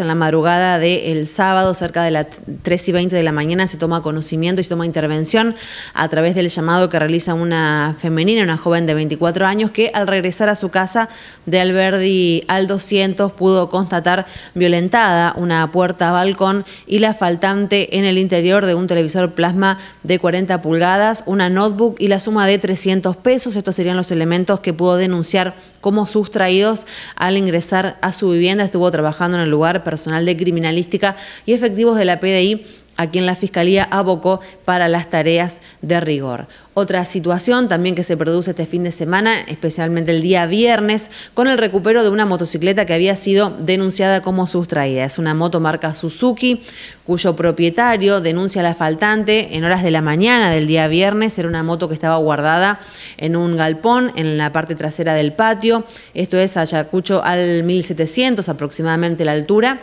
en la madrugada del sábado, cerca de las 3 y 20 de la mañana, se toma conocimiento y se toma intervención a través del llamado que realiza una femenina, una joven de 24 años, que al regresar a su casa de Alberdi al 200 pudo constatar violentada una puerta balcón y la faltante en el interior de un televisor plasma de 40 pulgadas, una notebook y la suma de 300 pesos. Estos serían los elementos que pudo denunciar como sustraídos al ingresar a su vivienda. Estuvo trabajando en el lugar personal de criminalística y efectivos de la PDI a quien la Fiscalía abocó para las tareas de rigor. Otra situación también que se produce este fin de semana, especialmente el día viernes, con el recupero de una motocicleta que había sido denunciada como sustraída. Es una moto marca Suzuki, cuyo propietario denuncia al faltante en horas de la mañana del día viernes. Era una moto que estaba guardada en un galpón en la parte trasera del patio. Esto es Ayacucho al 1700 aproximadamente la altura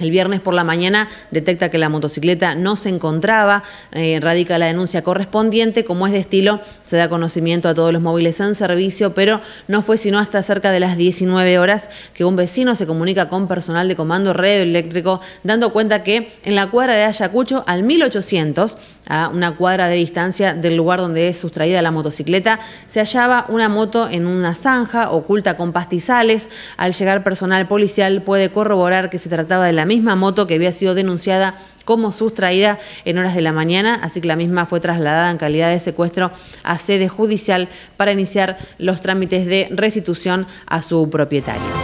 el viernes por la mañana detecta que la motocicleta no se encontraba, eh, radica la denuncia correspondiente, como es de estilo, se da conocimiento a todos los móviles en servicio, pero no fue sino hasta cerca de las 19 horas que un vecino se comunica con personal de comando radioeléctrico, dando cuenta que en la cuadra de Ayacucho, al 1800, a una cuadra de distancia del lugar donde es sustraída la motocicleta, se hallaba una moto en una zanja oculta con pastizales. Al llegar personal policial puede corroborar que se trataba de la misma moto que había sido denunciada como sustraída en horas de la mañana, así que la misma fue trasladada en calidad de secuestro a sede judicial para iniciar los trámites de restitución a su propietario.